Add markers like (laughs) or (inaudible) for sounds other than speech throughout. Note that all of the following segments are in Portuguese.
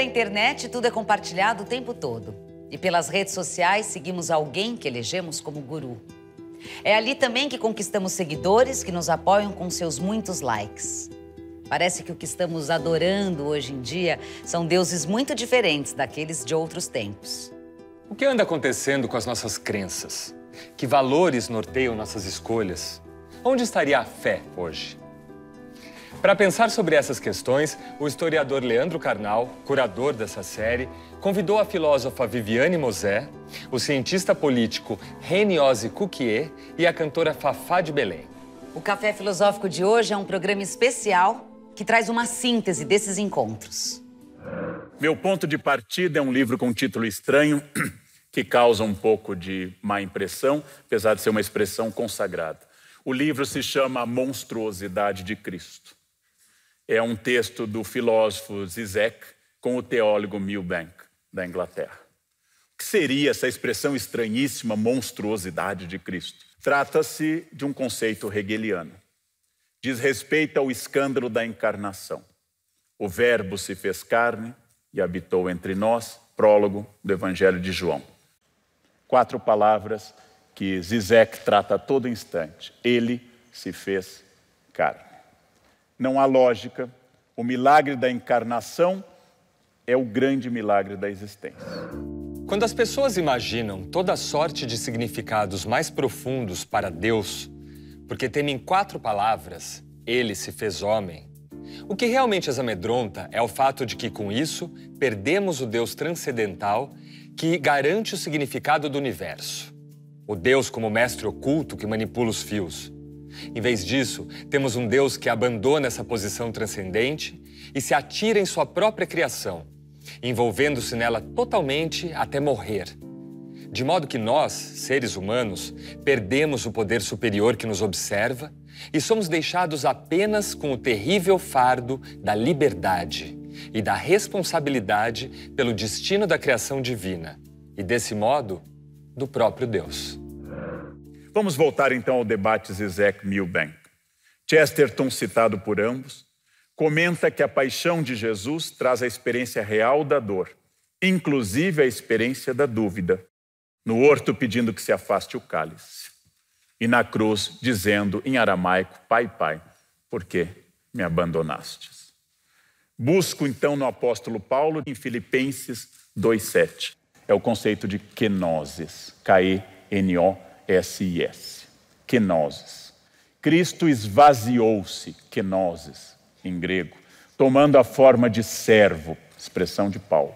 da internet, tudo é compartilhado o tempo todo. E pelas redes sociais, seguimos alguém que elegemos como guru. É ali também que conquistamos seguidores que nos apoiam com seus muitos likes. Parece que o que estamos adorando hoje em dia são deuses muito diferentes daqueles de outros tempos. O que anda acontecendo com as nossas crenças? Que valores norteiam nossas escolhas? Onde estaria a fé hoje? Para pensar sobre essas questões, o historiador Leandro Carnal, curador dessa série, convidou a filósofa Viviane Mosé, o cientista político Reniose Couquier e a cantora Fafá de Belém. O Café Filosófico de hoje é um programa especial que traz uma síntese desses encontros. Meu ponto de partida é um livro com um título estranho (clears throat) que causa um pouco de má impressão, apesar de ser uma expressão consagrada. O livro se chama Monstruosidade de Cristo é um texto do filósofo Zizek com o teólogo Milbank, da Inglaterra. O que seria essa expressão estranhíssima monstruosidade de Cristo? Trata-se de um conceito hegeliano. Diz respeito ao escândalo da encarnação. O Verbo se fez carne e habitou entre nós, prólogo do Evangelho de João. Quatro palavras que Zizek trata a todo instante. Ele se fez carne não há lógica. O milagre da encarnação é o grande milagre da existência. Quando as pessoas imaginam toda sorte de significados mais profundos para Deus, porque temem quatro palavras, ele se fez homem, o que realmente as amedronta é o fato de que, com isso, perdemos o Deus transcendental que garante o significado do universo. O Deus como mestre oculto que manipula os fios. Em vez disso, temos um Deus que abandona essa posição transcendente e se atira em sua própria criação, envolvendo-se nela totalmente até morrer. De modo que nós, seres humanos, perdemos o poder superior que nos observa e somos deixados apenas com o terrível fardo da liberdade e da responsabilidade pelo destino da criação divina e, desse modo, do próprio Deus. Vamos voltar então ao debate Zizek Milbank. Chesterton, citado por ambos, comenta que a paixão de Jesus traz a experiência real da dor, inclusive a experiência da dúvida. No horto, pedindo que se afaste o cálice. E na cruz, dizendo em aramaico: Pai, Pai, por que me abandonastes? Busco então no apóstolo Paulo em Filipenses 2,7. É o conceito de kenosis, K-E-N-O S-I-S, kenosis. Cristo esvaziou-se, kenosis, em grego, tomando a forma de servo, expressão de Paulo,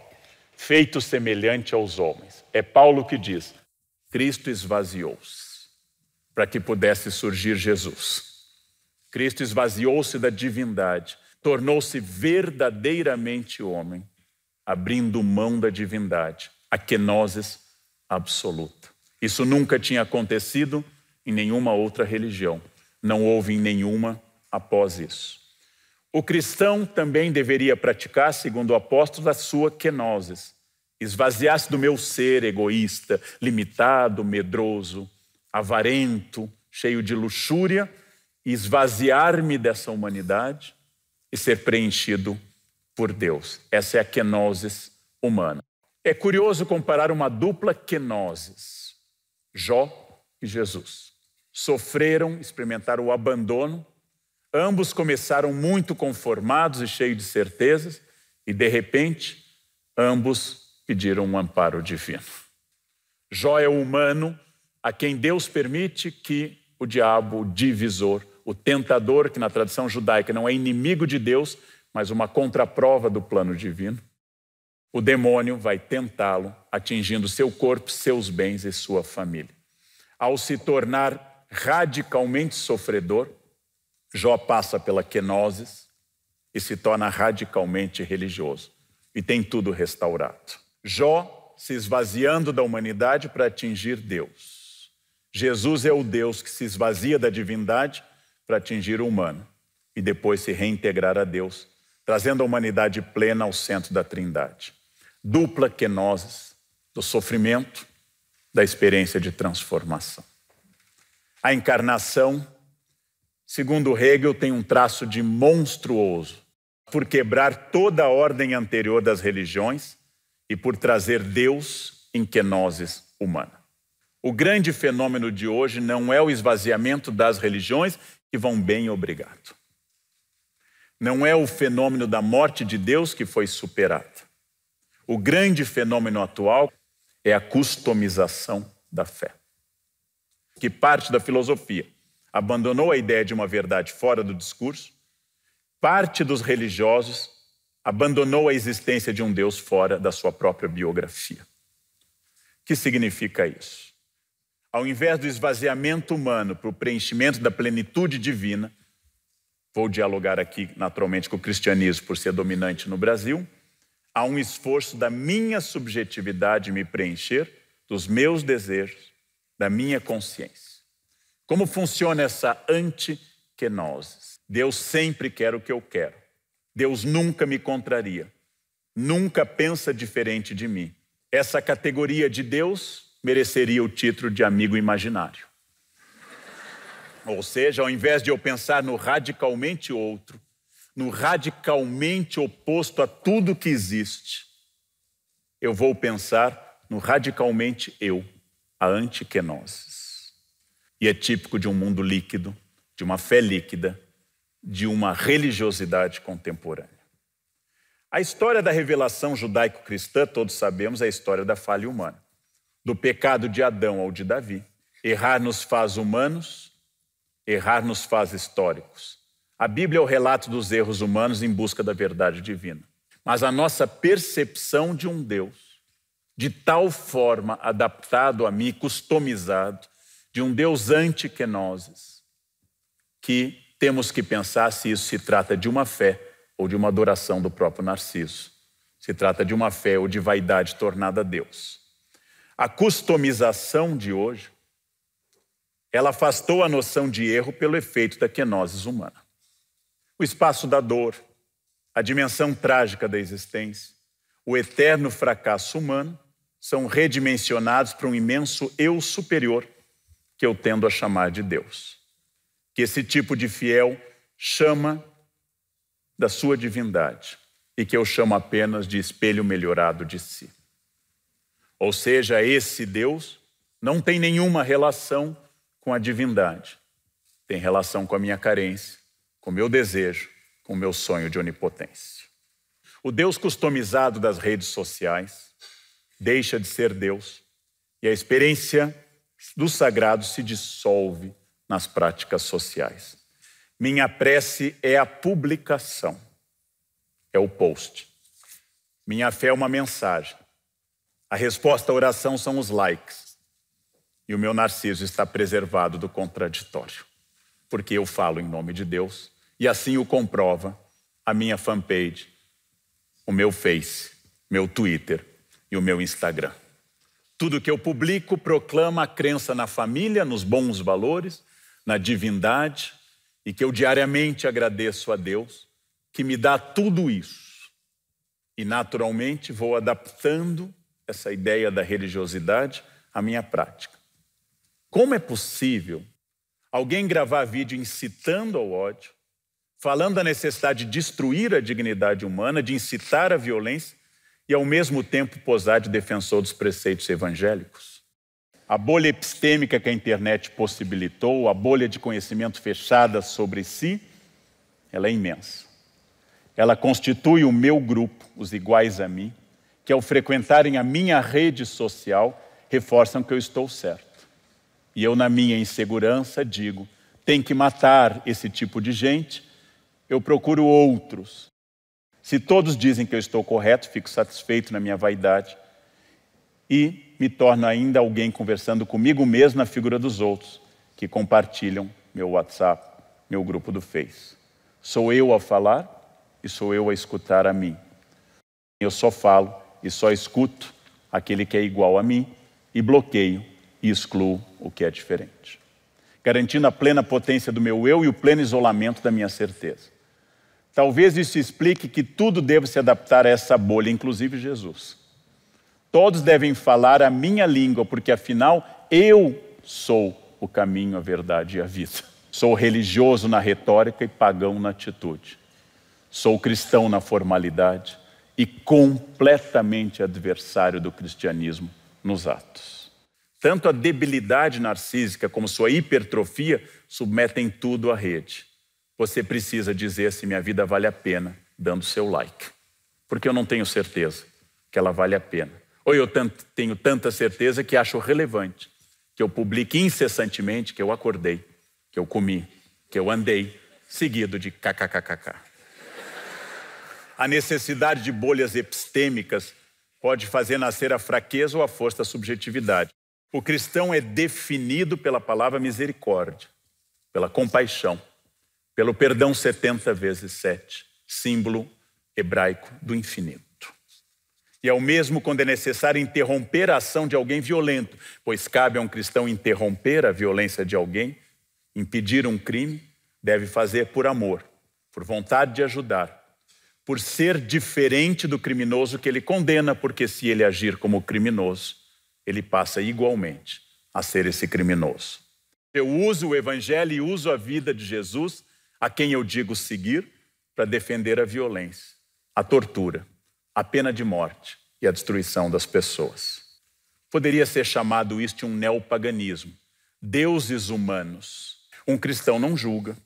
feito semelhante aos homens. É Paulo que diz: Cristo esvaziou-se, para que pudesse surgir Jesus. Cristo esvaziou-se da divindade, tornou-se verdadeiramente homem, abrindo mão da divindade, a kenosis absoluta. Isso nunca tinha acontecido em nenhuma outra religião. Não houve em nenhuma após isso. O cristão também deveria praticar, segundo o apóstolo, a sua kenosis. Esvaziar-se do meu ser egoísta, limitado, medroso, avarento, cheio de luxúria, esvaziar-me dessa humanidade e ser preenchido por Deus. Essa é a kenosis humana. É curioso comparar uma dupla kenosis Jó e Jesus. Sofreram, experimentaram o abandono, ambos começaram muito conformados e cheios de certezas, e de repente, ambos pediram um amparo divino. Jó é o humano a quem Deus permite que o diabo, o divisor, o tentador, que na tradição judaica não é inimigo de Deus, mas uma contraprova do plano divino, o demônio vai tentá-lo, atingindo seu corpo, seus bens e sua família. Ao se tornar radicalmente sofredor, Jó passa pela quenosis e se torna radicalmente religioso e tem tudo restaurado. Jó se esvaziando da humanidade para atingir Deus. Jesus é o Deus que se esvazia da divindade para atingir o humano e depois se reintegrar a Deus, trazendo a humanidade plena ao centro da Trindade dupla quenosis do sofrimento, da experiência de transformação. A encarnação, segundo Hegel, tem um traço de monstruoso por quebrar toda a ordem anterior das religiões e por trazer Deus em quenosis humana. O grande fenômeno de hoje não é o esvaziamento das religiões, que vão bem, obrigado. Não é o fenômeno da morte de Deus que foi superado. O grande fenômeno atual é a customização da fé, que parte da filosofia abandonou a ideia de uma verdade fora do discurso, parte dos religiosos abandonou a existência de um Deus fora da sua própria biografia. O que significa isso? Ao invés do esvaziamento humano para o preenchimento da plenitude divina, vou dialogar aqui naturalmente com o cristianismo por ser dominante no Brasil, Há um esforço da minha subjetividade me preencher, dos meus desejos, da minha consciência. Como funciona essa antiquenosis? Deus sempre quer o que eu quero. Deus nunca me contraria. Nunca pensa diferente de mim. Essa categoria de Deus mereceria o título de amigo imaginário. Ou seja, ao invés de eu pensar no radicalmente outro, no radicalmente oposto a tudo que existe, eu vou pensar no radicalmente eu, a antiquenoses. E é típico de um mundo líquido, de uma fé líquida, de uma religiosidade contemporânea. A história da revelação judaico-cristã, todos sabemos, é a história da falha humana. Do pecado de Adão ao de Davi. Errar nos faz humanos, errar nos faz históricos. A Bíblia é o relato dos erros humanos em busca da verdade divina. Mas a nossa percepção de um Deus, de tal forma adaptado a mim, customizado, de um Deus antiquenoses, que temos que pensar se isso se trata de uma fé ou de uma adoração do próprio Narciso. Se trata de uma fé ou de vaidade tornada a Deus. A customização de hoje, ela afastou a noção de erro pelo efeito da quenoses humana o espaço da dor, a dimensão trágica da existência, o eterno fracasso humano são redimensionados para um imenso eu superior que eu tendo a chamar de Deus. Que esse tipo de fiel chama da sua divindade e que eu chamo apenas de espelho melhorado de si. Ou seja, esse Deus não tem nenhuma relação com a divindade, tem relação com a minha carência, com meu desejo, com meu sonho de onipotência. O Deus customizado das redes sociais deixa de ser Deus e a experiência do sagrado se dissolve nas práticas sociais. Minha prece é a publicação, é o post. Minha fé é uma mensagem. A resposta à oração são os likes. E o meu narciso está preservado do contraditório, porque eu falo em nome de Deus e assim o comprova a minha fanpage, o meu Face, meu Twitter e o meu Instagram. Tudo que eu publico proclama a crença na família, nos bons valores, na divindade e que eu diariamente agradeço a Deus que me dá tudo isso. E naturalmente vou adaptando essa ideia da religiosidade à minha prática. Como é possível alguém gravar vídeo incitando ao ódio, falando da necessidade de destruir a dignidade humana, de incitar a violência e, ao mesmo tempo, posar de defensor dos preceitos evangélicos. A bolha epistêmica que a internet possibilitou, a bolha de conhecimento fechada sobre si, ela é imensa. Ela constitui o meu grupo, os iguais a mim, que ao frequentarem a minha rede social reforçam que eu estou certo. E eu, na minha insegurança, digo: tem que matar esse tipo de gente eu procuro outros. Se todos dizem que eu estou correto, fico satisfeito na minha vaidade e me torno ainda alguém conversando comigo mesmo na figura dos outros que compartilham meu WhatsApp, meu grupo do Face. Sou eu a falar e sou eu a escutar a mim. Eu só falo e só escuto aquele que é igual a mim e bloqueio e excluo o que é diferente, garantindo a plena potência do meu eu e o pleno isolamento da minha certeza. Talvez isso explique que tudo deve se adaptar a essa bolha, inclusive Jesus. Todos devem falar a minha língua, porque afinal eu sou o caminho, a verdade e a vida. Sou religioso na retórica e pagão na atitude. Sou cristão na formalidade e completamente adversário do cristianismo nos atos. Tanto a debilidade narcísica como sua hipertrofia submetem tudo à rede você precisa dizer se minha vida vale a pena, dando seu like. Porque eu não tenho certeza que ela vale a pena. Ou eu tenho tanta certeza que acho relevante que eu publique incessantemente que eu acordei, que eu comi, que eu andei, seguido de kkkkk. A necessidade de bolhas epistêmicas pode fazer nascer a fraqueza ou a força da subjetividade. O cristão é definido pela palavra misericórdia, pela compaixão pelo perdão 70 vezes 7, símbolo hebraico do infinito. E é o mesmo quando é necessário interromper a ação de alguém violento, pois cabe a um cristão interromper a violência de alguém, impedir um crime, deve fazer por amor, por vontade de ajudar, por ser diferente do criminoso que ele condena, porque se ele agir como criminoso, ele passa igualmente a ser esse criminoso. Eu uso o evangelho e uso a vida de Jesus a quem eu digo seguir para defender a violência, a tortura, a pena de morte e a destruição das pessoas. Poderia ser chamado isto um neopaganismo, deuses humanos. Um cristão não julga,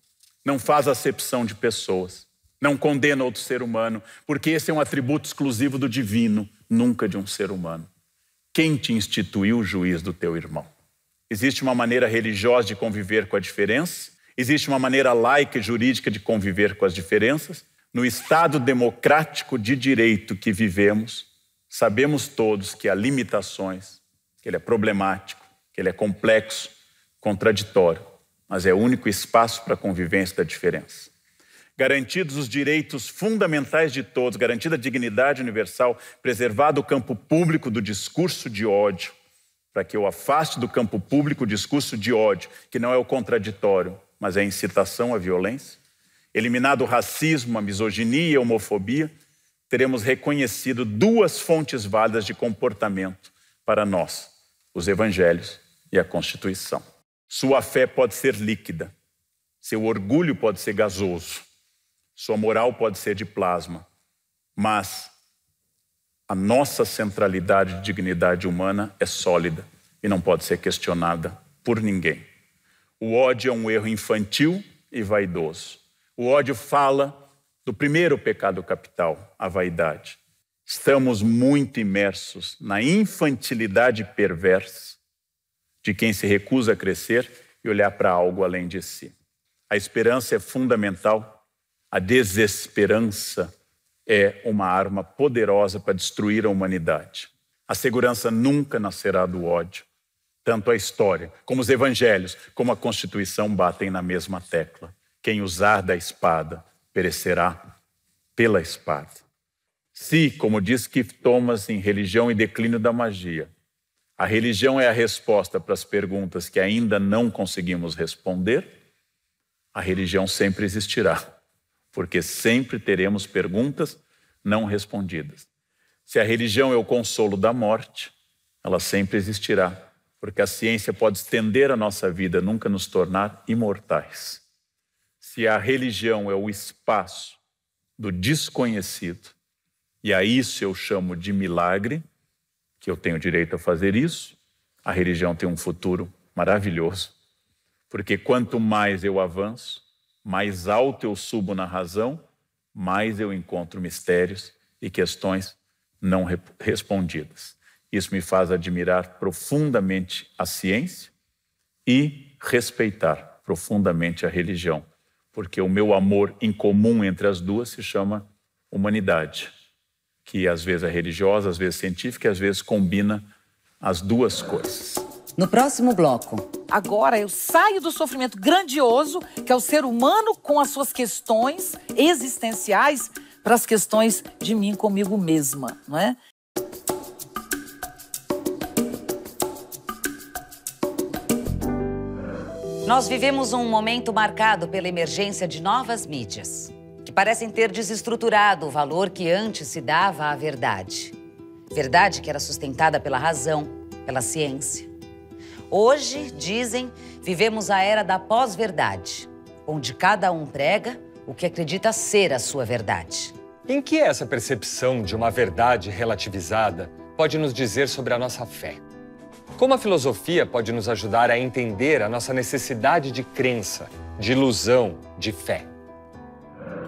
não faz acepção de pessoas, não condena outro ser humano, porque esse é um atributo exclusivo do divino, nunca de um ser humano. Quem te instituiu o juiz do teu irmão? Existe uma maneira religiosa de conviver com a diferença Existe uma maneira laica e jurídica de conviver com as diferenças. No Estado democrático de direito que vivemos, sabemos todos que há limitações, que ele é problemático, que ele é complexo, contraditório, mas é o único espaço para a convivência da diferença. Garantidos os direitos fundamentais de todos, garantida a dignidade universal, preservado o campo público do discurso de ódio, para que eu afaste do campo público o discurso de ódio, que não é o contraditório, mas é incitação à violência, eliminado o racismo, a misoginia e a homofobia, teremos reconhecido duas fontes válidas de comportamento para nós: os evangelhos e a Constituição. Sua fé pode ser líquida, seu orgulho pode ser gasoso, sua moral pode ser de plasma, mas a nossa centralidade e dignidade humana é sólida e não pode ser questionada por ninguém. O ódio é um erro infantil e vaidoso. O ódio fala do primeiro pecado capital, a vaidade. Estamos muito imersos na infantilidade perversa de quem se recusa a crescer e olhar para algo além de si. A esperança é fundamental, a desesperança é uma arma poderosa para destruir a humanidade. A segurança nunca nascerá do ódio. Tanto a história, como os evangelhos, como a Constituição batem na mesma tecla. Quem usar da espada perecerá pela espada. Se, como diz Keith Thomas em Religião e Declínio da Magia, a religião é a resposta para as perguntas que ainda não conseguimos responder, a religião sempre existirá, porque sempre teremos perguntas não respondidas. Se a religião é o consolo da morte, ela sempre existirá, porque a ciência pode estender a nossa vida, nunca nos tornar imortais. Se a religião é o espaço do desconhecido, e a isso eu chamo de milagre, que eu tenho direito a fazer isso, a religião tem um futuro maravilhoso. Porque quanto mais eu avanço, mais alto eu subo na razão, mais eu encontro mistérios e questões não respondidas. Isso me faz admirar profundamente a ciência e respeitar profundamente a religião, porque o meu amor em comum entre as duas se chama humanidade, que às vezes é religiosa, às vezes científica e às vezes combina as duas coisas. No próximo bloco. Agora eu saio do sofrimento grandioso que é o ser humano com as suas questões existenciais para as questões de mim comigo mesma, não é? Nós vivemos um momento marcado pela emergência de novas mídias, que parecem ter desestruturado o valor que antes se dava à verdade. Verdade que era sustentada pela razão, pela ciência. Hoje, dizem, vivemos a era da pós-verdade, onde cada um prega o que acredita ser a sua verdade. Em que essa percepção de uma verdade relativizada pode nos dizer sobre a nossa fé? Como a filosofia pode nos ajudar a entender a nossa necessidade de crença, de ilusão, de fé?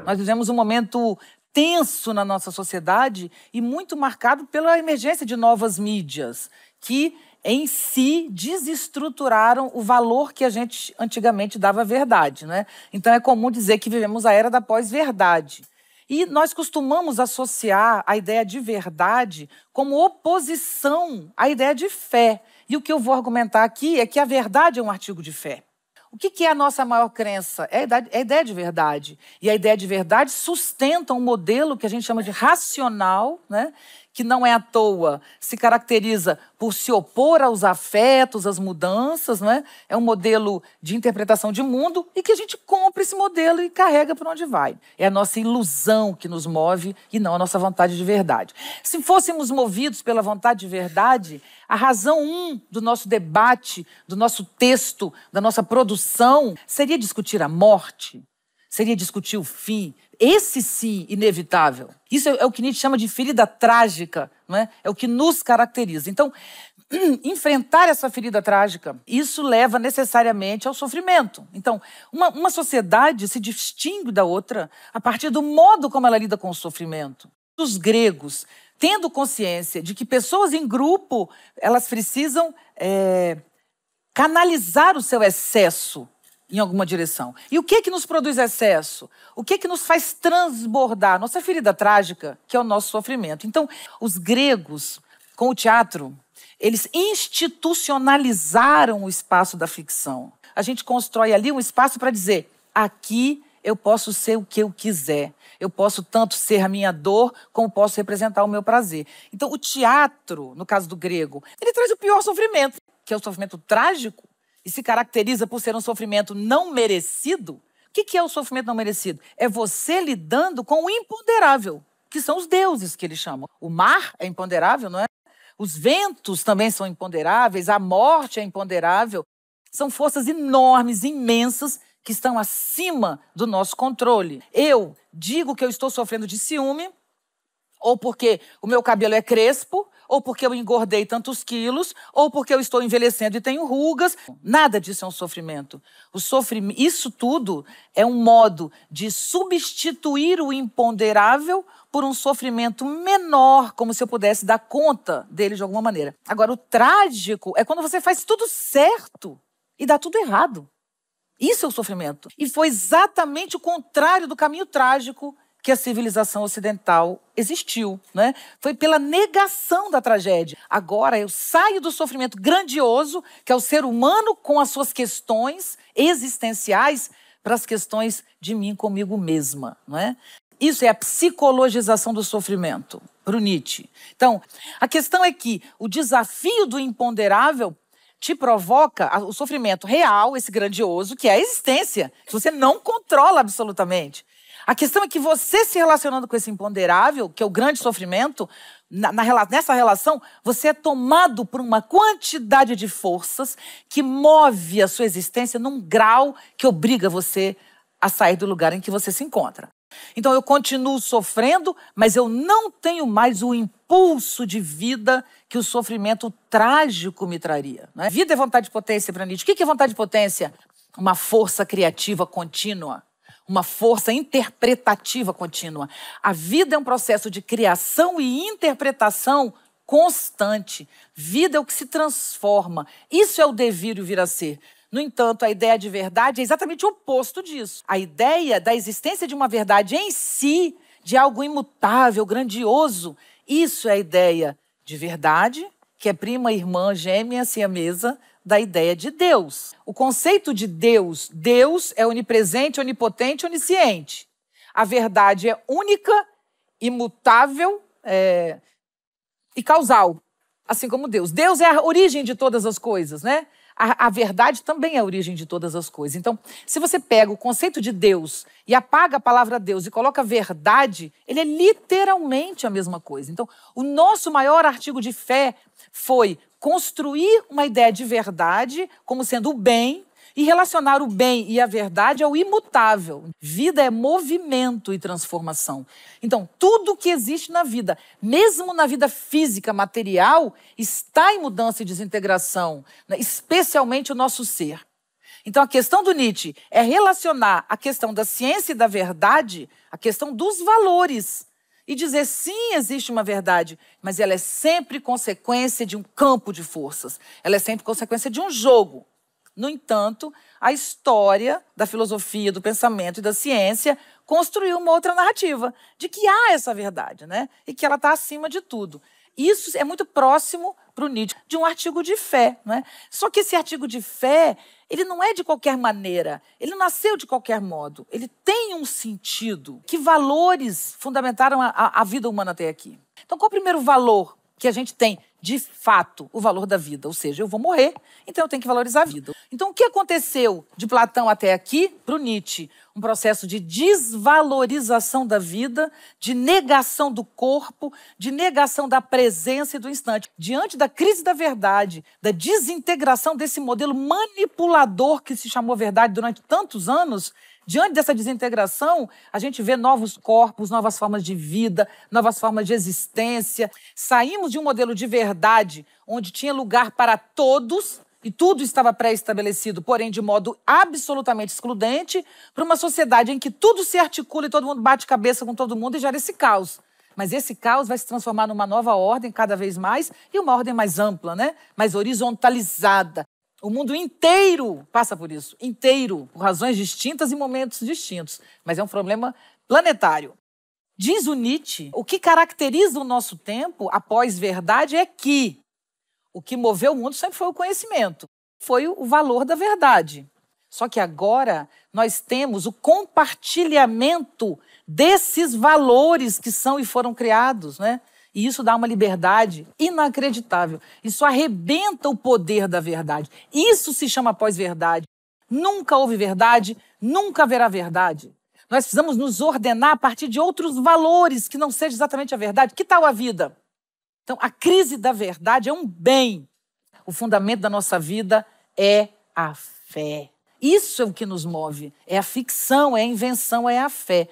Nós vivemos um momento tenso na nossa sociedade e muito marcado pela emergência de novas mídias, que em si desestruturaram o valor que a gente antigamente dava à verdade. Né? Então é comum dizer que vivemos a era da pós-verdade. E nós costumamos associar a ideia de verdade como oposição à ideia de fé. E o que eu vou argumentar aqui é que a verdade é um artigo de fé. O que é a nossa maior crença? É, é a ideia de verdade. E a ideia de verdade sustenta um modelo que a gente chama de racional, né? que não é à toa, se caracteriza por se opor aos afetos, às mudanças, não é? É um modelo de interpretação de mundo e que a gente compra esse modelo e carrega para onde vai. É a nossa ilusão que nos move e não a nossa vontade de verdade. Se fôssemos movidos pela vontade de verdade, a razão um do nosso debate, do nosso texto, da nossa produção seria discutir a morte, seria discutir o fim, esse si inevitável. Isso é, é o que Nietzsche chama de ferida trágica, não é? É o que nos caracteriza. Então, (clears throat) enfrentar essa ferida trágica, isso leva necessariamente ao sofrimento. Então, uma, uma sociedade se distingue da outra a partir do modo como ela lida com o sofrimento. Os gregos, tendo consciência de que pessoas em grupo, elas precisam é, canalizar o seu excesso em alguma direção. E o que é que nos produz excesso? O que é que nos faz transbordar? Nossa ferida trágica, que é o nosso sofrimento. Então, os gregos, com o teatro, eles institucionalizaram o espaço da ficção. A gente constrói ali um espaço para dizer: aqui eu posso ser o que eu quiser. Eu posso tanto ser a minha dor, como posso representar o meu prazer. Então, o teatro, no caso do grego, ele traz o pior sofrimento, que é o sofrimento trágico, e se caracteriza por ser um sofrimento não merecido, o que, que é o sofrimento não merecido? É você lidando com o imponderável, que são os deuses que ele chama. O mar é imponderável, não é? Os ventos também são imponderáveis, a morte é imponderável. São forças enormes, imensas, que estão acima do nosso controle. Eu digo que eu estou sofrendo de ciúme, ou porque o meu cabelo é crespo, ou porque eu engordei tantos quilos, ou porque eu estou envelhecendo e tenho rugas. Nada disso é um sofrimento. O sofrimento, Isso tudo é um modo de substituir o imponderável por um sofrimento menor, como se eu pudesse dar conta dele de alguma maneira. Agora, o trágico é quando você faz tudo certo e dá tudo errado. Isso é o sofrimento. E foi exatamente o contrário do caminho trágico que a civilização ocidental existiu, né? Foi pela negação da tragédia. Agora eu saio do sofrimento grandioso que é o ser humano com as suas questões existenciais para as questões de mim comigo mesma, não é? Isso é a psicologização do sofrimento para o Nietzsche. Então, a questão é que o desafio do imponderável te provoca o sofrimento real, esse grandioso, que é a existência, que você não controla absolutamente. A questão é que você se relacionando com esse imponderável, que é o grande sofrimento, na, na, nessa relação, você é tomado por uma quantidade de forças que move a sua existência num grau que obriga você a sair do lugar em que você se encontra. Então eu continuo sofrendo, mas eu não tenho mais o impulso de vida que o sofrimento trágico me traria. Né? Vida é vontade de potência para Nietzsche. O que é vontade de potência? Uma força criativa contínua uma força interpretativa contínua. A vida é um processo de criação e interpretação constante. Vida é o que se transforma. Isso é o devir e o vir a ser. No entanto, a ideia de verdade é exatamente o oposto disso. A ideia da existência de uma verdade em si, de algo imutável, grandioso, isso é a ideia de verdade, que é prima, irmã, gêmea, siamesa, da ideia de Deus. O conceito de Deus, Deus é onipresente, onipotente, onisciente. A verdade é única, imutável é, e causal, assim como Deus. Deus é a origem de todas as coisas, né? A, a, verdade também é a origem de todas as coisas. Então, se você pega o conceito de Deus e apaga a palavra Deus e coloca verdade, ele é literalmente a mesma coisa. Então, o nosso maior artigo de fé foi construir uma ideia de verdade como sendo o bem e relacionar o bem e a verdade ao imutável. Vida é movimento e transformação. Então, tudo que existe na vida, mesmo na vida física, material, está em mudança e desintegração, né, especialmente o nosso ser. Então, a questão do Nietzsche é relacionar a questão da ciência e da verdade à questão dos valores e dizer sim, existe uma verdade, mas ela é sempre consequência de um campo de forças, ela é sempre consequência de um jogo. No entanto, a história da filosofia, do pensamento e da ciência construiu uma outra narrativa de que há essa verdade, né? E que ela está acima de tudo. Isso é muito próximo para o Nietzsche de um artigo de fé, né? Só que esse artigo de fé ele não é de qualquer maneira, ele nasceu de qualquer modo, ele tem um sentido. Que valores fundamentaram a, a vida humana até aqui? Então, qual é o primeiro valor que a gente tem, de fato, o valor da vida. Ou seja, eu vou morrer, então eu tenho que valorizar a vida. Então, o que aconteceu de Platão até aqui para o Nietzsche? Um processo de desvalorização da vida, de negação do corpo, de negação da presença e do instante. Diante da crise da verdade, da desintegração desse modelo manipulador que se chamou verdade durante tantos anos, Diante dessa desintegração, a gente vê novos corpos, novas formas de vida, novas formas de existência. Saímos de um modelo de verdade onde tinha lugar para todos e tudo estava pré-estabelecido, porém de modo absolutamente excludente, para uma sociedade em que tudo se articula e todo mundo bate cabeça com todo mundo e gera esse caos. Mas esse caos vai se transformar numa nova ordem cada vez mais e uma ordem mais ampla, né? mais horizontalizada, o mundo inteiro passa por isso, inteiro, por razões distintas e momentos distintos, mas é um problema planetário. Diz o Nietzsche, o que caracteriza o nosso tempo, após verdade é que o que moveu o mundo sempre foi o conhecimento, foi o valor da verdade. Só que agora nós temos o compartilhamento desses valores que são e foram criados, né? E isso dá uma liberdade inacreditável. Isso arrebenta o poder da verdade. Isso se chama pós-verdade. Nunca houve verdade, nunca haverá verdade. Nós precisamos nos ordenar a partir de outros valores que não seja exatamente a verdade. Que tal a vida? Então, a crise da verdade é um bem. O fundamento da nossa vida é a fé. Isso é o que nos move. É a ficção, é a invenção, é a fé.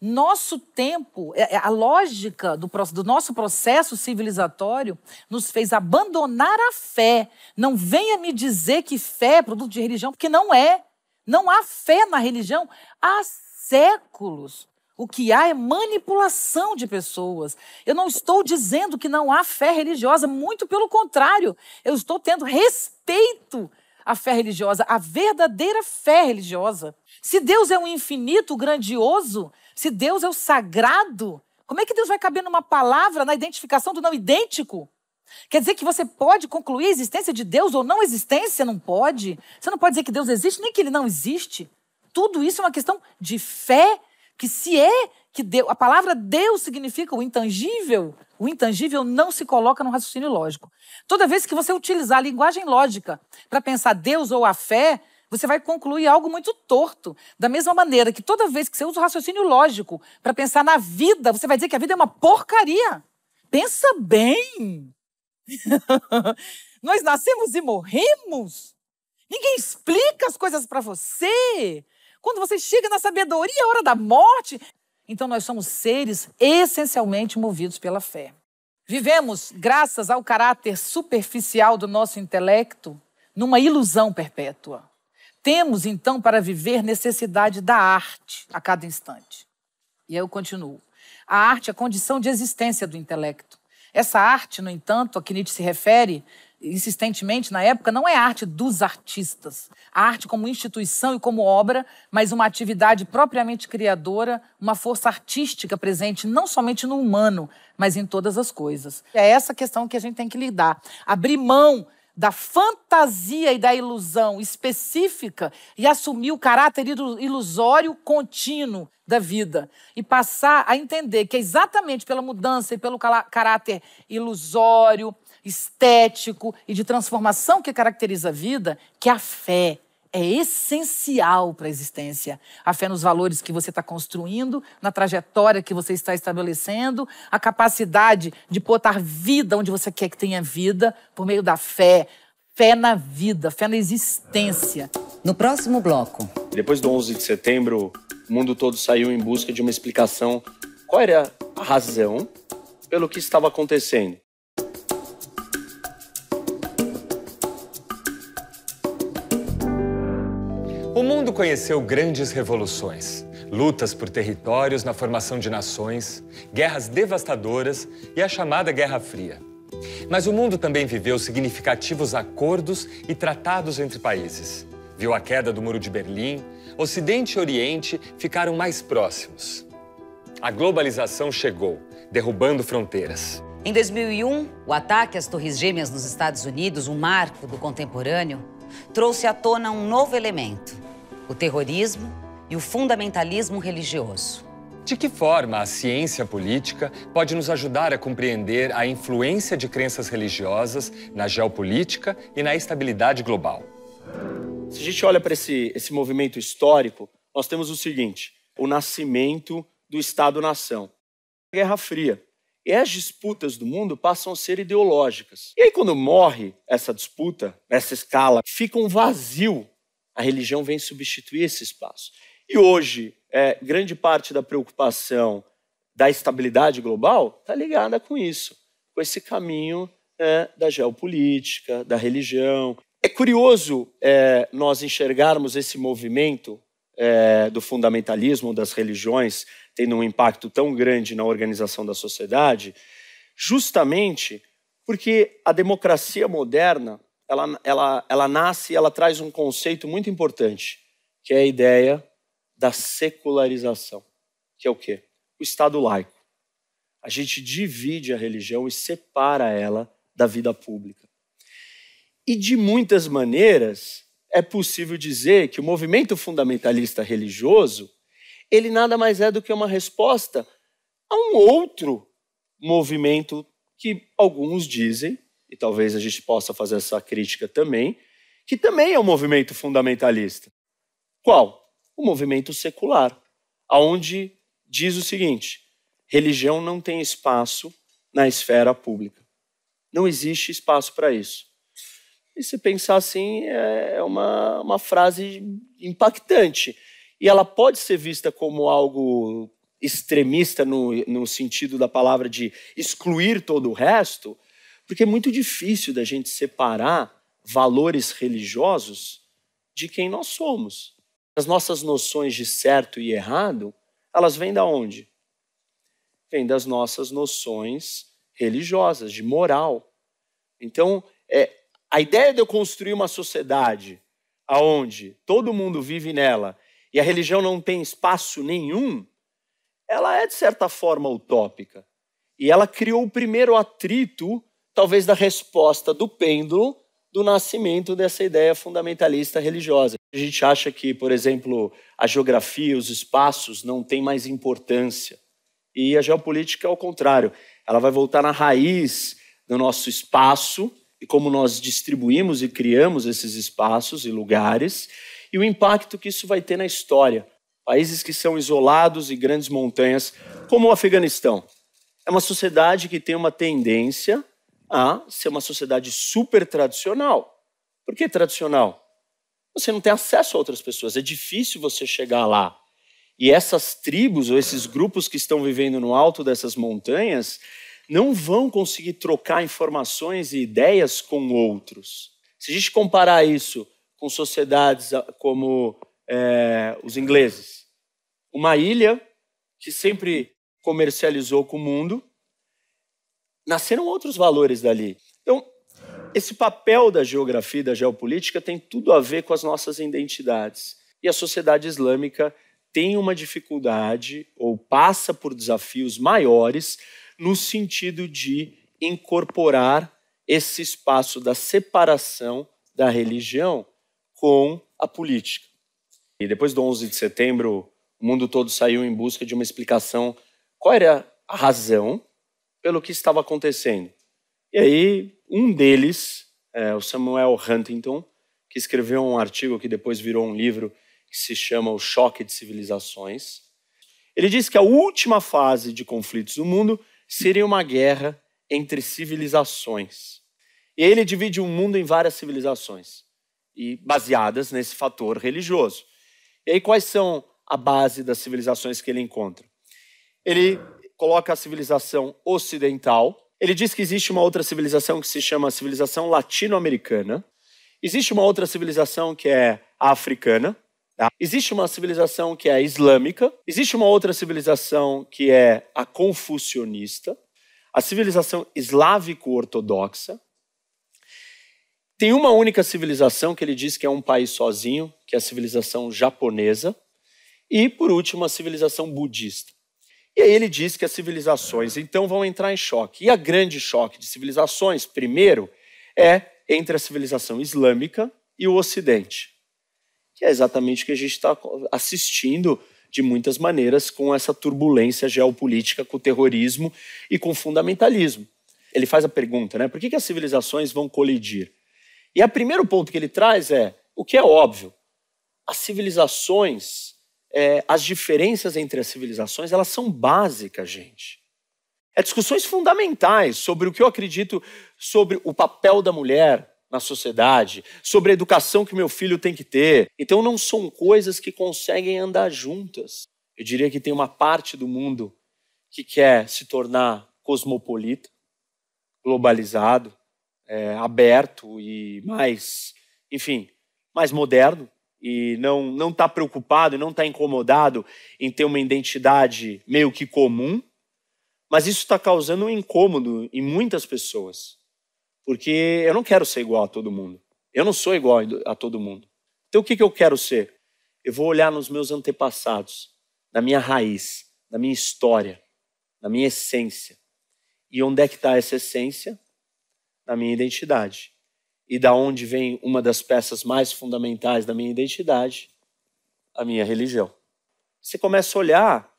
Nosso tempo, é, é, a lógica do, do, nosso processo civilizatório nos fez abandonar a fé. Não venha me dizer que fé é produto de religião, porque não é. Não há fé na religião há séculos. O que há é manipulação de pessoas. Eu não estou dizendo que não há fé religiosa, muito pelo contrário. Eu estou tendo respeito a fé religiosa, a verdadeira fé religiosa. Se Deus é o um infinito, grandioso, se Deus é o sagrado, como é que Deus vai caber numa palavra na identificação do não idêntico? Quer dizer que você pode concluir a existência de Deus ou não existência? Não pode. Você não pode dizer que Deus existe nem que ele não existe. Tudo isso é uma questão de fé, que se é que Deus, a palavra Deus significa o intangível, o intangível não se coloca no raciocínio lógico. Toda vez que você utilizar a linguagem lógica para pensar Deus ou a fé, você vai concluir algo muito torto. Da mesma maneira que toda vez que você usa o raciocínio lógico para pensar na vida, você vai dizer que a vida é uma porcaria. Pensa bem. (laughs) Nós nascemos e morremos. Ninguém explica as coisas para você. Quando você chega na sabedoria, é hora da morte. Então, nós somos seres essencialmente movidos pela fé. Vivemos, graças ao caráter superficial do nosso intelecto, numa ilusão perpétua. Temos, então, para viver, necessidade da arte a cada instante. E aí eu continuo. A arte é condição de existência do intelecto. Essa arte, no entanto, a que Nietzsche se refere, insistentemente na época, não é a arte dos artistas. A arte como instituição e como obra, mas uma atividade propriamente criadora, uma força artística presente não somente no humano, mas em todas as coisas. É essa questão que a gente tem que lidar. Abrir mão da fantasia e da ilusão específica e assumir o caráter ilusório contínuo da vida e passar a entender que é exatamente pela mudança e pelo caráter ilusório, estético e de transformação que caracteriza a vida, que a fé é essencial para a existência. A fé nos valores que você está construindo, na trajetória que você está estabelecendo, a capacidade de botar vida onde você quer que tenha vida, por meio da fé. Fé na vida, fé na existência. No próximo bloco. Depois do 11 de setembro, o mundo todo saiu em busca de uma explicação. Qual era a razão pelo que estava acontecendo? conheceu grandes revoluções, lutas por territórios na formação de nações, guerras devastadoras e a chamada Guerra Fria. Mas o mundo também viveu significativos acordos e tratados entre países. Viu a queda do Muro de Berlim, Ocidente e Oriente ficaram mais próximos. A globalização chegou, derrubando fronteiras. Em 2001, o ataque às Torres Gêmeas nos Estados Unidos, um marco do contemporâneo, trouxe à tona um novo elemento: o terrorismo e o fundamentalismo religioso. De que forma a ciência política pode nos ajudar a compreender a influência de crenças religiosas na geopolítica e na estabilidade global? Se a gente olha para esse, esse movimento histórico, nós temos o seguinte: o nascimento do Estado-nação, a Guerra Fria. E as disputas do mundo passam a ser ideológicas. E aí, quando morre essa disputa, essa escala, fica um vazio a religião vem substituir esse espaço. E hoje, é, grande parte da preocupação da estabilidade global está ligada com isso, com esse caminho é, da geopolítica, da religião. É curioso é, nós enxergarmos esse movimento é, do fundamentalismo das religiões tendo um impacto tão grande na organização da sociedade, justamente porque a democracia moderna ela, ela, ela nasce e ela traz um conceito muito importante, que é a ideia da secularização, que é o quê? O Estado laico. A gente divide a religião e separa ela da vida pública. E de muitas maneiras, é possível dizer que o movimento fundamentalista religioso, ele nada mais é do que uma resposta a um outro movimento que alguns dizem e talvez a gente possa fazer essa crítica também, que também é um movimento fundamentalista. Qual? O movimento secular, aonde diz o seguinte: religião não tem espaço na esfera pública. Não existe espaço para isso. E se pensar assim, é, é uma, uma frase impactante. E ela pode ser vista como algo extremista no, no sentido da palavra de excluir todo o resto, porque é muito difícil da gente separar valores religiosos de quem nós somos. As nossas noções de certo e errado, elas vêm da onde? Vêm das nossas noções religiosas, de moral. Então, é, a ideia de eu construir uma sociedade aonde todo mundo vive nela e a religião não tem espaço nenhum, ela é de certa forma utópica. E ela criou o primeiro atrito talvez da resposta do pêndulo do nascimento dessa ideia fundamentalista religiosa. A gente acha que, por exemplo, a geografia, os espaços não têm mais importância. E a geopolítica é o contrário. Ela vai voltar na raiz do nosso espaço e como nós distribuímos e criamos esses espaços e lugares e o impacto que isso vai ter na história. Países que são isolados e grandes montanhas, como o Afeganistão. É uma sociedade que tem uma tendência a ser uma sociedade super tradicional. Por que tradicional? Você não tem acesso a outras pessoas, é difícil você chegar lá. E essas tribos ou esses grupos que estão vivendo no alto dessas montanhas não vão conseguir trocar informações e ideias com outros. Se a gente comparar isso com sociedades ah, como é, os ingleses, uma ilha que sempre comercializou com o mundo, nasceram outros valores dali. Então, esse papel da geografia e da geopolítica tem tudo a ver com as nossas identidades. E a sociedade islâmica tem uma dificuldade ou passa por desafios maiores no sentido de incorporar esse espaço da separação da religião com a política. E depois do 11 de setembro, o mundo todo saiu em busca de uma explicação qual era a razão pelo que estava acontecendo. E aí, um deles, é, o Samuel Huntington, que escreveu um artigo que depois virou um livro que se chama O Choque de Civilizações, ele diz que a última fase de conflitos do mundo seria uma guerra entre civilizações. E aí ele divide o mundo em várias civilizações, e baseadas nesse fator religioso. E aí quais são a base das civilizações que ele encontra? Ele coloca a civilização ocidental. Ele diz que existe uma outra civilização que se chama civilização latino-americana. Existe uma outra civilização que é africana. Tá? Existe uma civilização que é islâmica. Existe uma outra civilização que é a confucionista. A civilização eslávico-ortodoxa. Tem uma única civilização que ele diz que é um país sozinho, que é a civilização japonesa. E, por último, a civilização budista. E aí ele diz que as civilizações então vão entrar em choque. E a grande choque de civilizações, primeiro, é entre a civilização islâmica e o Ocidente, que é exatamente o que a gente está assistindo de muitas maneiras com essa turbulência geopolítica, com o terrorismo e com o fundamentalismo. Ele faz a pergunta, né? Por que, que as civilizações vão colidir? E o primeiro ponto que ele traz é o que é óbvio: as civilizações é, as diferenças entre as civilizações elas são básicas, gente. É discussões fundamentais sobre o que eu acredito sobre o papel da mulher na sociedade, sobre a educação que meu filho tem que ter. Então não são coisas que conseguem andar juntas. Eu diria que tem uma parte do mundo que quer se tornar cosmopolita, globalizado, é, aberto e mais, enfim, mais moderno, e não não está preocupado e não está incomodado em ter uma identidade meio que comum, mas isso está causando um incômodo em muitas pessoas, porque eu não quero ser igual a todo mundo. Eu não sou igual a todo mundo. Então o que, que eu quero ser? Eu vou olhar nos meus antepassados, na minha raiz, na minha história, na minha essência. E onde é que está essa essência? Na minha identidade e da onde vem uma das peças mais fundamentais da minha identidade, a minha religião. Você começa a olhar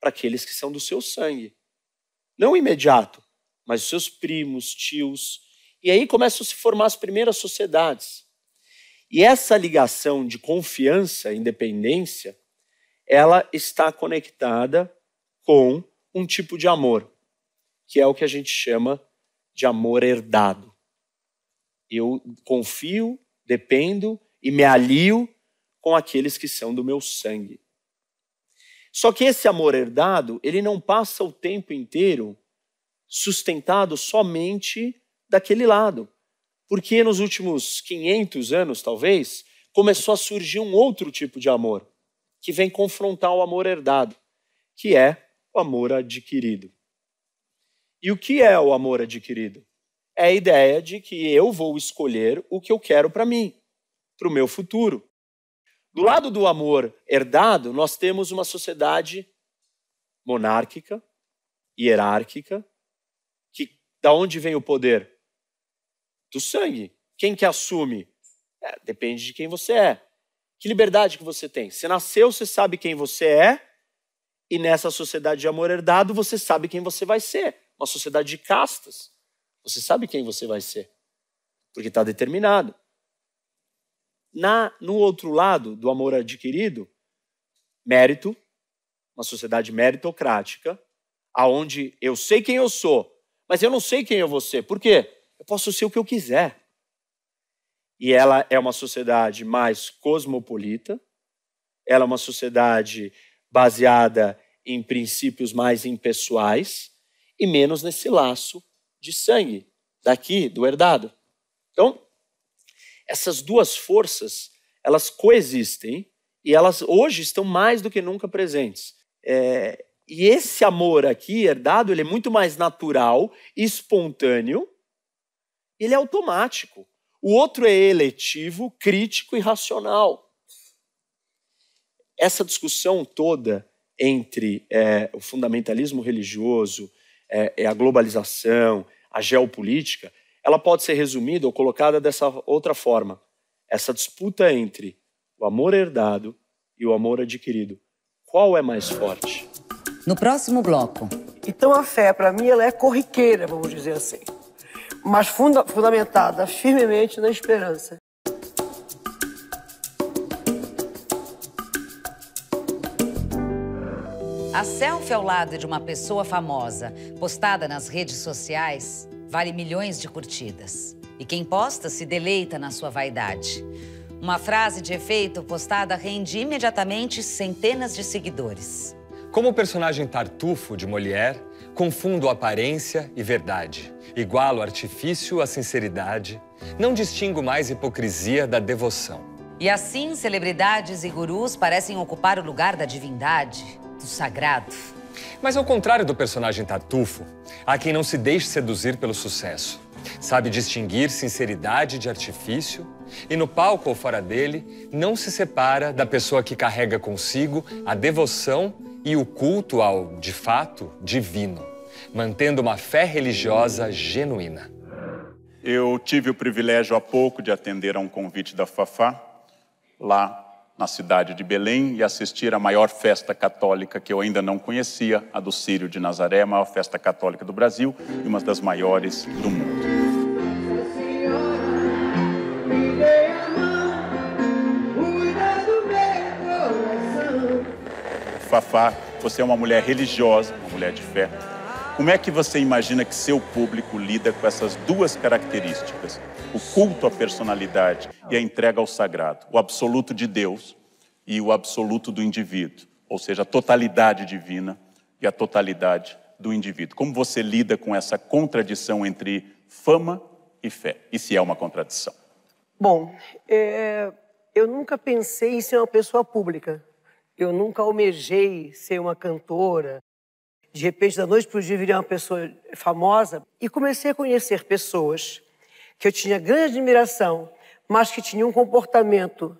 para aqueles que são do seu sangue. Não imediato, mas os seus primos, tios. E aí começam a se formar as primeiras sociedades. E essa ligação de confiança, independência, ela está conectada com um tipo de amor, que é o que a gente chama de amor herdado. Eu confio, dependo e me alio com aqueles que são do meu sangue. Só que esse amor herdado, ele não passa o tempo inteiro sustentado somente daquele lado. Porque nos últimos 500 anos, talvez, começou a surgir um outro tipo de amor, que vem confrontar o amor herdado, que é o amor adquirido. E o que é o amor adquirido? é a ideia de que eu vou escolher o que eu quero para mim, para o meu futuro. Do lado do amor herdado, nós temos uma sociedade monárquica, hierárquica, que da onde vem o poder? Do sangue. Quem que assume? É, depende de quem você é. Que liberdade que você tem? Você nasceu, você sabe quem você é, e nessa sociedade de amor herdado, você sabe quem você vai ser. Uma sociedade de castas. Você sabe quem você vai ser, porque está determinado. Na, no outro lado do amor adquirido, mérito, uma sociedade meritocrática, aonde eu sei quem eu sou, mas eu não sei quem eu vou ser. Por quê? Eu posso ser o que eu quiser. E ela é uma sociedade mais cosmopolita, ela é uma sociedade baseada em princípios mais impessoais e menos nesse laço de sangue, daqui, do herdado. Então, essas duas forças, elas coexistem e elas hoje estão mais do que nunca presentes. É, e esse amor aqui, herdado, ele é muito mais natural, espontâneo, ele é automático. O outro é eletivo, crítico e racional. Essa discussão toda entre é, o fundamentalismo religioso é, é, a globalização, a geopolítica, ela pode ser resumida ou colocada dessa outra forma. Essa disputa entre o amor herdado e o amor adquirido. Qual é mais forte? No próximo bloco. Então a fé, para mim, ela é corriqueira, vamos dizer assim, mas funda fundamentada firmemente na esperança. A selfie ao lado de uma pessoa famosa, postada nas redes sociais, vale milhões de curtidas. E quem posta se deleita na sua vaidade. Uma frase de efeito postada rende imediatamente centenas de seguidores. Como o personagem Tartufo de Molière, confundo aparência e verdade. Igualo artifício à sinceridade. Não distingo mais hipocrisia da devoção. E assim, celebridades e gurus parecem ocupar o lugar da divindade ato sagrado. Mas ao contrário do personagem Tartufo, há quem não se deixe seduzir pelo sucesso. Sabe distinguir sinceridade de artifício e, no palco ou fora dele, não se separa da pessoa que carrega consigo a devoção e o culto ao, de fato, divino, mantendo uma fé religiosa genuína. Eu tive o privilégio há pouco de atender a um convite da Fafá lá na cidade de Belém e assistir a maior festa católica que eu ainda não conhecia, a do Círio de Nazaré, a maior festa católica do Brasil e uma das maiores do mundo. Fafá, você é uma mulher religiosa, uma mulher de fé. Como é que você imagina que seu público lida com essas duas características? O culto à personalidade e a entrega ao sagrado, o absoluto de Deus e o absoluto do indivíduo, ou seja, a totalidade divina e a totalidade do indivíduo. Como você lida com essa contradição entre fama e fé? E se é uma contradição? Bom, é... eu nunca pensei em ser uma pessoa pública. Eu nunca almejei ser uma cantora, de repente, da noite para o dia, virei uma pessoa famosa e comecei a conhecer pessoas que eu tinha grande admiração, mas que tinham um comportamento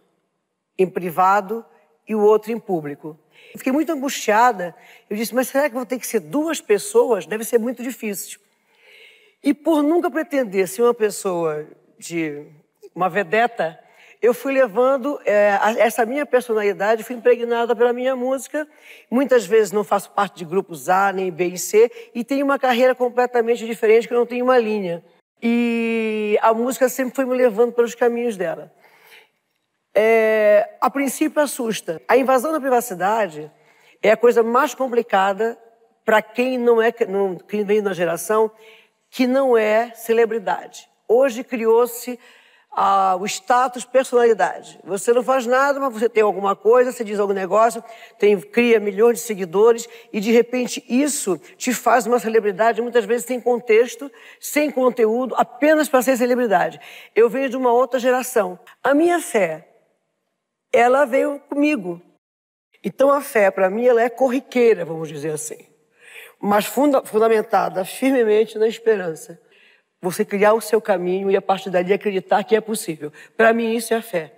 em privado e o outro em público. fiquei muito angustiada. Eu disse, mas será que vou ter que ser duas pessoas? Deve ser muito difícil. E por nunca pretender ser uma pessoa de uma vedeta, eu fui levando é, essa minha personalidade, fui impregnada pela minha música. Muitas vezes não faço parte de grupos A, nem B e C, e tenho uma carreira completamente diferente, que eu não tenho uma linha. E a música sempre foi me levando pelos caminhos dela. É, a princípio assusta. A invasão da privacidade é a coisa mais complicada para quem não é quem vem da geração que não é celebridade. Hoje criou-se o status personalidade. Você não faz nada, mas você tem alguma coisa, você diz algum negócio, tem, cria milhões de seguidores e de repente isso te faz uma celebridade, muitas vezes sem contexto, sem conteúdo, apenas para ser celebridade. Eu venho de uma outra geração. A minha fé, ela veio comigo. Então a fé, para mim, ela é corriqueira, vamos dizer assim, mas funda fundamentada firmemente na esperança. Você criar o seu caminho e a partir dali acreditar que é possível. Para mim, isso é a fé.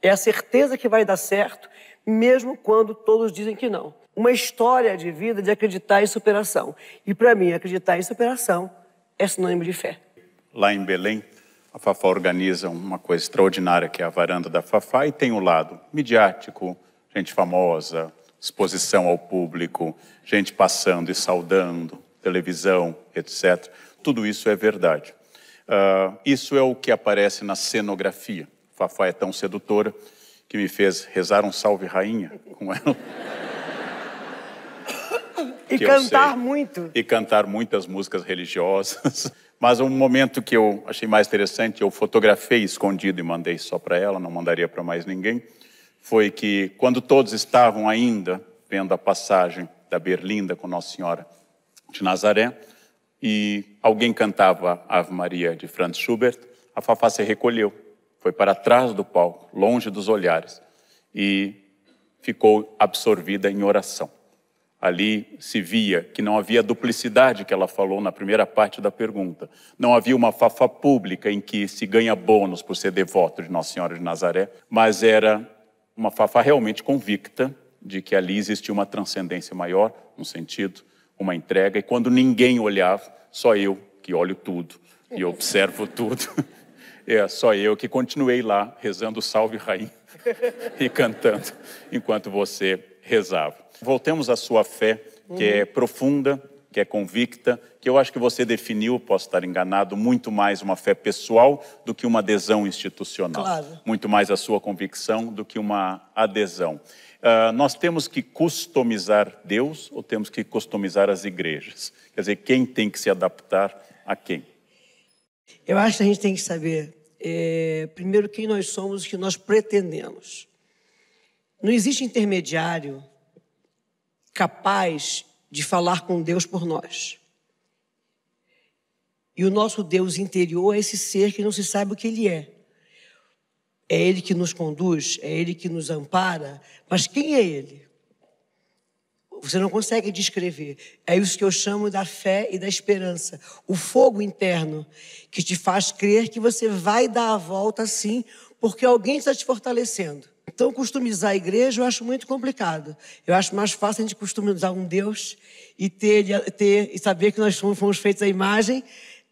É a certeza que vai dar certo, mesmo quando todos dizem que não. Uma história de vida de acreditar em superação. E para mim, acreditar em superação é sinônimo de fé. Lá em Belém, a Fafá organiza uma coisa extraordinária que é a varanda da Fafá e tem o um lado midiático, gente famosa, exposição ao público, gente passando e saudando, televisão, etc. Tudo isso é verdade. Uh, isso é o que aparece na cenografia. Fafá é tão sedutora que me fez rezar um salve rainha com ela. (laughs) e cantar muito. E cantar muitas músicas religiosas. (laughs) Mas um momento que eu achei mais interessante, eu fotografei escondido e mandei só para ela, não mandaria para mais ninguém, foi que quando todos estavam ainda vendo a passagem da Berlinda com Nossa Senhora de Nazaré, e alguém cantava Ave Maria de Franz Schubert, a Fafá se recolheu, foi para trás do palco, longe dos olhares, e ficou absorvida em oração. Ali se via que não havia duplicidade que ela falou na primeira parte da pergunta. Não havia uma fafa pública em que se ganha bônus por ser devoto de Nossa Senhora de Nazaré, mas era uma fafa realmente convicta de que ali existia uma transcendência maior, um sentido uma entrega, e quando ninguém olhava, só eu que olho tudo e é. observo tudo. (laughs) É só eu que continuei lá rezando Salve Rainha (laughs) e cantando enquanto você rezava. Voltemos à sua fé, que é uhum. é profunda, que é convicta, que eu acho que você definiu, posso estar enganado, muito mais uma fé pessoal do que uma adesão institucional. Claro. Muito mais a sua convicção do que uma adesão. Ah, nós temos que customizar Deus ou temos que customizar as igrejas? Quer dizer, quem tem que se adaptar a quem? Eu acho que a gente tem que saber, é, primeiro, quem nós somos, e o que nós pretendemos. Não existe intermediário capaz de falar com Deus por nós. E o nosso Deus interior é esse ser que não se sabe o que ele é. É Ele que nos conduz, é Ele que nos ampara. Mas quem é Ele? Você não consegue descrever. É isso que eu chamo da fé e da esperança. O fogo interno que te faz crer que você vai dar a volta sim, porque alguém está te fortalecendo. Então, customizar a igreja eu acho muito complicado. Eu acho mais fácil a gente customizar um Deus e ter, ter e saber que nós fomos feitos à imagem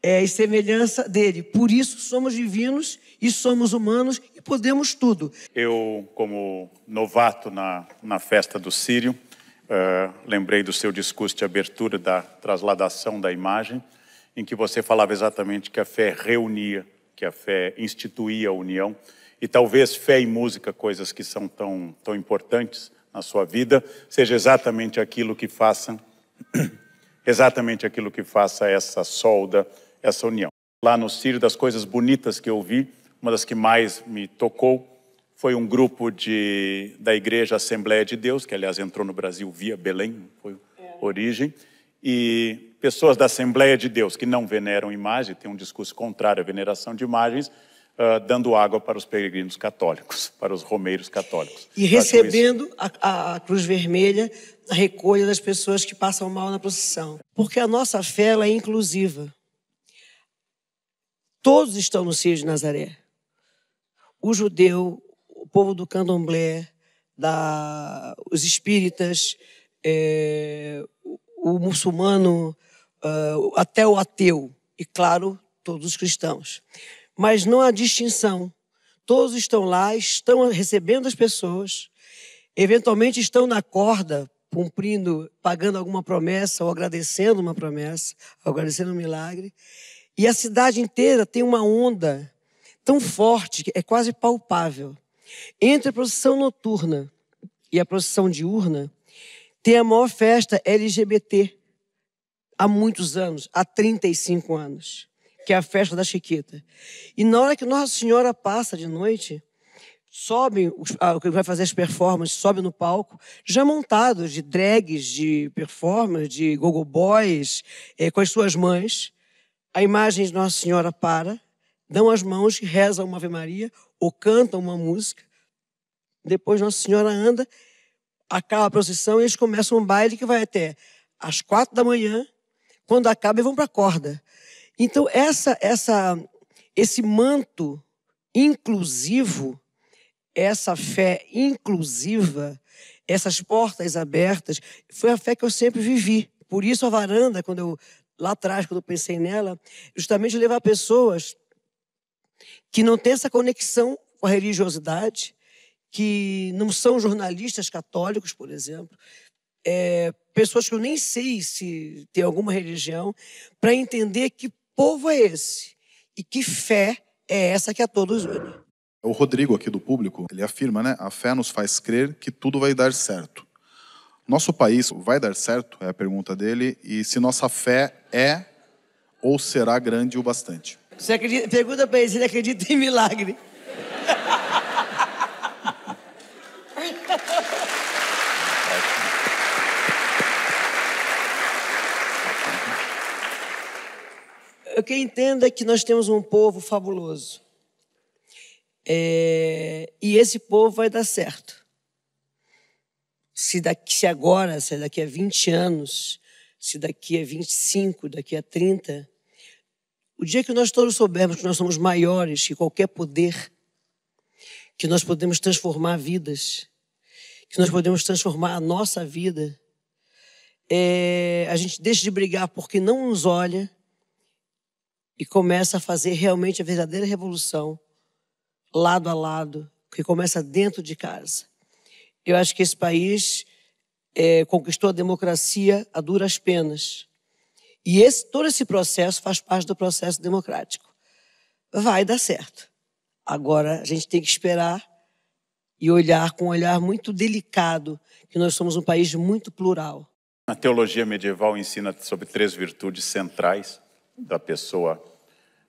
é, e semelhança dele. Por isso somos divinos e somos humanos podemos tudo. Eu, como novato na, na festa do Sírio, uh, lembrei do seu discurso de abertura da trasladação da imagem, em que você falava exatamente que a fé reunia, que a fé instituía a união, e talvez fé e música, coisas que são tão, tão importantes na sua vida, seja exatamente aquilo que faça, (clears throat) exatamente aquilo que faça essa solda, essa união. Lá no Sírio, das coisas bonitas que eu vi, uma das que mais me tocou foi um grupo de, da Igreja Assembleia de Deus, que aliás entrou no Brasil via Belém, foi é. origem, e pessoas da Assembleia de Deus que não veneram imagem, tem um discurso contrário à veneração de imagens, uh, dando água para os peregrinos católicos, (laughs) para os romeiros católicos. E recebendo a, a Cruz Vermelha na recolha das pessoas que passam mal na procissão. Porque a nossa fé é inclusiva. Todos estão no Cio de Nazaré o judeu, o povo do candomblé, da, os espíritas, é, o, o muçulmano, uh, até o ateu, e claro, todos os cristãos. Mas não há distinção. Todos estão lá, estão recebendo as pessoas, eventualmente estão na corda, cumprindo, pagando alguma promessa ou agradecendo uma promessa, agradecendo um milagre. E a cidade inteira tem uma onda tão forte que é quase palpável. Entre a procissão noturna e a procissão diurna, tem a maior festa LGBT há muitos anos, há 35 anos, que é a festa da Chiquita. E na hora que Nossa Senhora passa de noite, sobem, os, ah, que vai fazer as performances, sobe no palco, já montados de drags, de performance, de gogo boys, eh, com as suas mães. A imagem de Nossa Senhora para, dão as mãos, rezam uma Ave Maria ou cantam uma música. Depois Nossa Senhora anda, acaba a procissão e eles começam um baile que vai até às quatro da manhã. Quando acaba, vão para a corda. Então, essa, essa, esse manto inclusivo, essa fé inclusiva, essas portas abertas, foi a fé que eu sempre vivi. Por isso, a varanda, quando eu lá atrás, quando eu pensei nela, justamente levar pessoas que não tem essa conexão com a religiosidade, que não são jornalistas católicos, por exemplo, é, pessoas que eu nem sei se tem alguma religião, para entender que povo é esse e que fé é essa que a todos une. O Rodrigo aqui do público, ele afirma, né? A fé nos faz crer que tudo vai dar certo. Nosso país vai dar certo? É a pergunta dele. E se nossa fé é ou será grande o bastante? Você acredita? Pergunta para ele se ele acredita em milagre. Eu que entenda é que nós temos um povo fabuloso. É, e esse povo vai dar certo. Se, daqui, se agora, se daqui a 20 anos, se daqui a 25, daqui a 30, o dia que nós todos soubermos que nós somos maiores que qualquer poder, que nós podemos transformar vidas, que nós podemos transformar a nossa vida, é, a gente deixa de brigar porque não nos olha e começa a fazer realmente a verdadeira revolução, lado a lado, que começa dentro de casa. Eu acho que esse país é, conquistou a democracia a duras penas. E esse, todo esse processo faz parte do processo democrático. Vai dar certo. Agora, a gente tem que esperar e olhar com um olhar muito delicado, que nós somos um país muito plural. A teologia medieval ensina sobre três virtudes centrais da pessoa,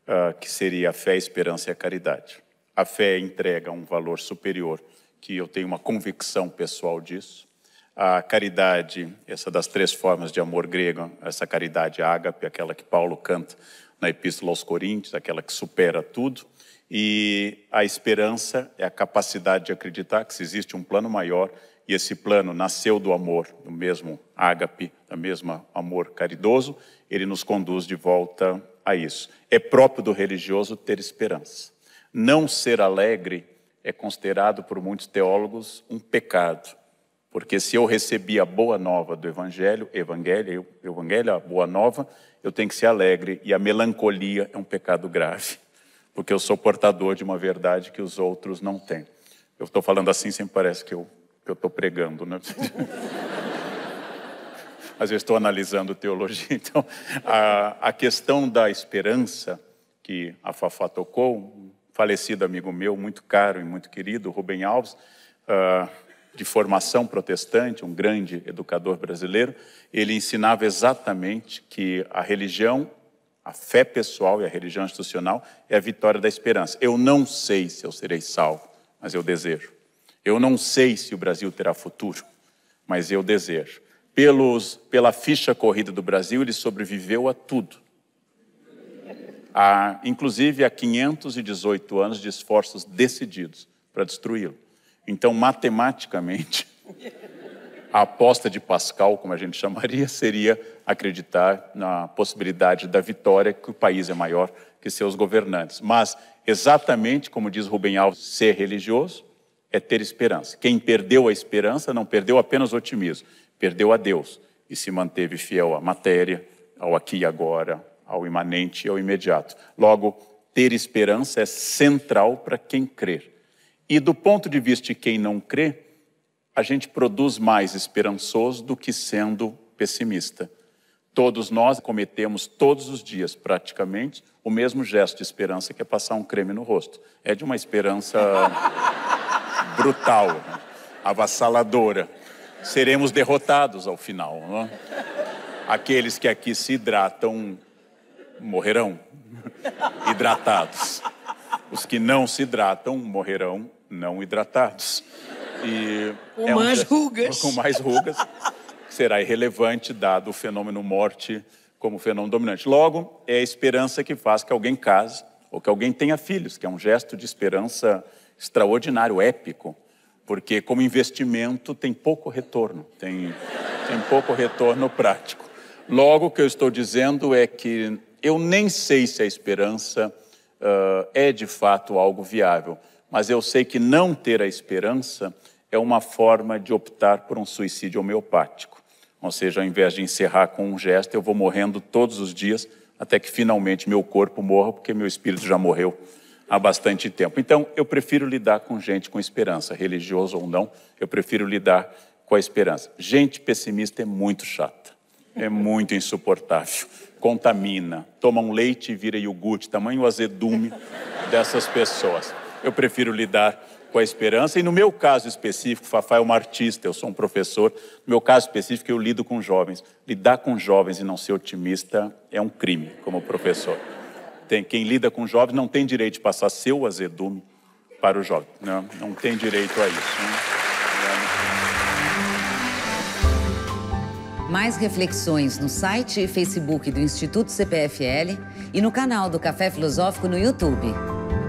uh, que seria a fé, a esperança e a caridade. A fé entrega um valor superior, que eu tenho uma convicção pessoal disso a caridade, essa das três formas de amor grego, essa caridade ágape, aquela que Paulo canta na Epístola aos Coríntios, aquela que supera tudo, e a esperança é a capacidade de acreditar que se existe um plano maior e esse plano nasceu do amor, do mesmo ágape, do mesmo amor caridoso, ele nos conduz de volta a isso. É próprio do religioso ter esperança. Não ser alegre é considerado por muitos teólogos um pecado. Porque se eu recebi a boa nova do Evangelho, Evangelho, Evangelho, a boa nova, eu tenho que ser alegre. E a melancolia é um pecado grave, porque eu sou portador de uma verdade que os outros não têm. Eu estou falando assim, sempre parece que eu estou pregando, né? Mas (laughs) eu estou analisando teologia. (laughs) Então, a, a questão da esperança que a Fafá tocou, um falecido amigo meu, muito caro e muito querido, Rubem Alves, Uh, de formação protestante, um grande educador brasileiro, ele ensinava exatamente que a religião, a fé pessoal e a religião institucional é a vitória da esperança. Eu não sei se eu serei salvo, mas eu desejo. Eu não sei se o Brasil terá futuro, mas eu desejo. Pelos, pela ficha corrida do Brasil, ele sobreviveu a tudo. A, inclusive a 518 anos de esforços decididos para destruí-lo. Então, matematicamente, a aposta de Pascal, como a gente chamaria, seria acreditar na possibilidade da vitória, que o país é maior que seus governantes. Mas, exatamente como diz Rubem Alves, ser religioso é ter esperança. Quem perdeu a esperança não perdeu apenas o otimismo, perdeu a Deus e se manteve fiel à matéria, ao aqui e agora, ao imanente e ao imediato. Logo, ter esperança é central para quem crer. E do ponto de vista de quem não crê, a gente produz mais esperançoso do que sendo pessimista. Todos nós cometemos todos os dias, praticamente, o mesmo gesto de esperança que é passar um creme no rosto. É de uma esperança (laughs) brutal, né? avassaladora. Seremos derrotados ao final. Né? Aqueles que aqui se hidratam morrerão (laughs) hidratados. Os que não se hidratam morrerão não hidratados. E com é mais um, rugas. Com mais rugas. será irrelevante, dado o fenômeno morte como fenômeno dominante. Logo, é a esperança que faz que alguém case ou que alguém tenha filhos, que é um gesto de esperança extraordinário, épico, porque como investimento tem pouco retorno, tem, tem pouco retorno prático. Logo, o que eu estou dizendo é que eu nem sei se a esperança uh, é de fato algo viável mas eu sei que não ter a esperança é uma forma de optar por um suicídio homeopático. Ou seja, ao invés de encerrar com um gesto, eu vou morrendo todos os dias até que finalmente meu corpo morra, porque meu espírito já morreu há bastante tempo. Então, eu prefiro lidar com gente com esperança, religioso ou não, eu prefiro lidar com a esperança. Gente pessimista é muito chata, é muito insuportável, contamina, toma um leite e vira iogurte, tamanho azedume dessas pessoas. Eu prefiro lidar com a esperança. E no meu caso específico, Fafá é uma artista, eu sou um professor. No meu caso específico, eu lido com jovens. Lidar com jovens e não ser otimista é um crime, como professor. Tem, quem lida com jovens não tem direito de passar seu azedume para o jovem. Não, não tem direito a isso. Né? Mais reflexões no site e Facebook do Instituto CPFL e no canal do Café Filosófico no YouTube.